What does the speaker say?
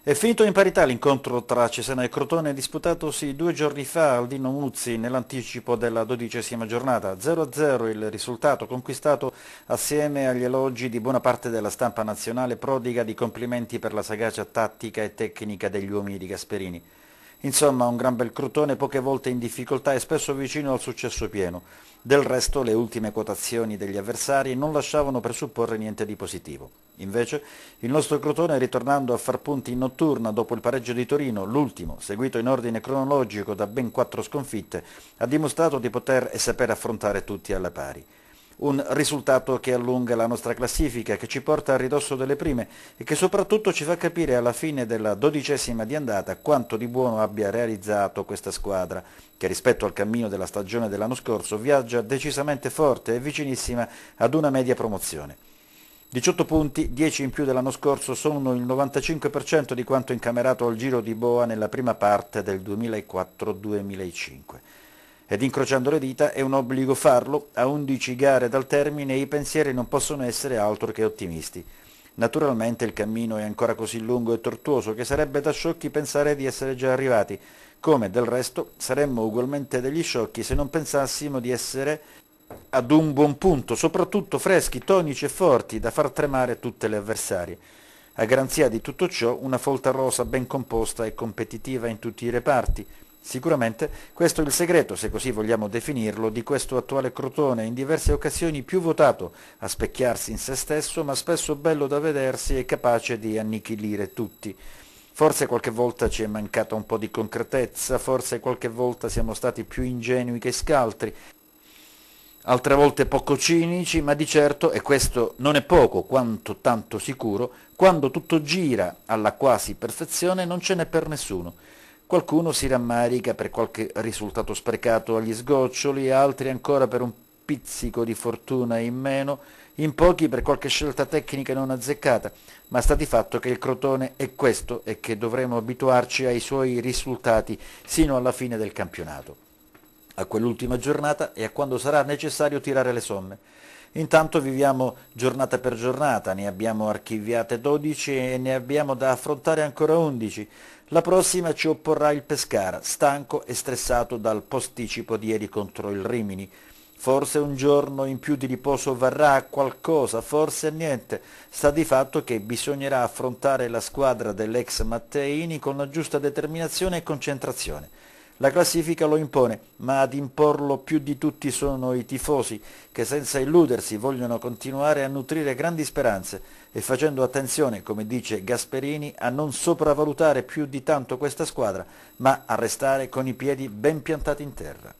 È finito in parità l'incontro tra Cesena e Crotone disputatosi due giorni fa al Dino Muzzi nell'anticipo della dodicesima giornata. 0-0 il risultato conquistato assieme agli elogi di buona parte della stampa nazionale prodiga di complimenti per la sagacia tattica e tecnica degli uomini di Gasperini. Insomma, un gran bel crotone poche volte in difficoltà e spesso vicino al successo pieno. Del resto le ultime quotazioni degli avversari non lasciavano presupporre niente di positivo. Invece, il nostro Crotone, ritornando a far punti in notturna dopo il pareggio di Torino, l'ultimo, seguito in ordine cronologico da ben quattro sconfitte, ha dimostrato di poter e saper affrontare tutti alla pari. Un risultato che allunga la nostra classifica, che ci porta a ridosso delle prime e che soprattutto ci fa capire alla fine della dodicesima di andata quanto di buono abbia realizzato questa squadra, che rispetto al cammino della stagione dell'anno scorso viaggia decisamente forte e vicinissima ad una media promozione. 18 punti, 10 in più dell'anno scorso, sono il 95% di quanto incamerato al giro di Boa nella prima parte del 2004-2005. Ed incrociando le dita è un obbligo farlo, a 11 gare dal termine i pensieri non possono essere altro che ottimisti. Naturalmente il cammino è ancora così lungo e tortuoso che sarebbe da sciocchi pensare di essere già arrivati, come del resto saremmo ugualmente degli sciocchi se non pensassimo di essere ad un buon punto, soprattutto freschi, tonici e forti, da far tremare tutte le avversarie. A garanzia di tutto ciò, una folta rosa ben composta e competitiva in tutti i reparti. Sicuramente questo è il segreto, se così vogliamo definirlo, di questo attuale Crotone, in diverse occasioni più votato a specchiarsi in se stesso, ma spesso bello da vedersi e capace di annichilire tutti. Forse qualche volta ci è mancata un po' di concretezza, forse qualche volta siamo stati più ingenui che scaltri, altre volte poco cinici, ma di certo, e questo non è poco quanto tanto sicuro, quando tutto gira alla quasi perfezione non ce n'è per nessuno. Qualcuno si rammarica per qualche risultato sprecato agli sgoccioli, altri ancora per un pizzico di fortuna in meno, in pochi per qualche scelta tecnica non azzeccata, ma sta di fatto che il Crotone è questo e che dovremo abituarci ai suoi risultati sino alla fine del campionato a quell'ultima giornata e a quando sarà necessario tirare le somme. Intanto viviamo giornata per giornata, ne abbiamo archiviate 12 e ne abbiamo da affrontare ancora 11. La prossima ci opporrà il Pescara, stanco e stressato dal posticipo di ieri contro il Rimini. Forse un giorno in più di riposo varrà a qualcosa, forse a niente. Sta di fatto che bisognerà affrontare la squadra dell'ex Matteini con la giusta determinazione e concentrazione. La classifica lo impone, ma ad imporlo più di tutti sono i tifosi, che senza illudersi vogliono continuare a nutrire grandi speranze e facendo attenzione, come dice Gasperini, a non sopravvalutare più di tanto questa squadra, ma a restare con i piedi ben piantati in terra.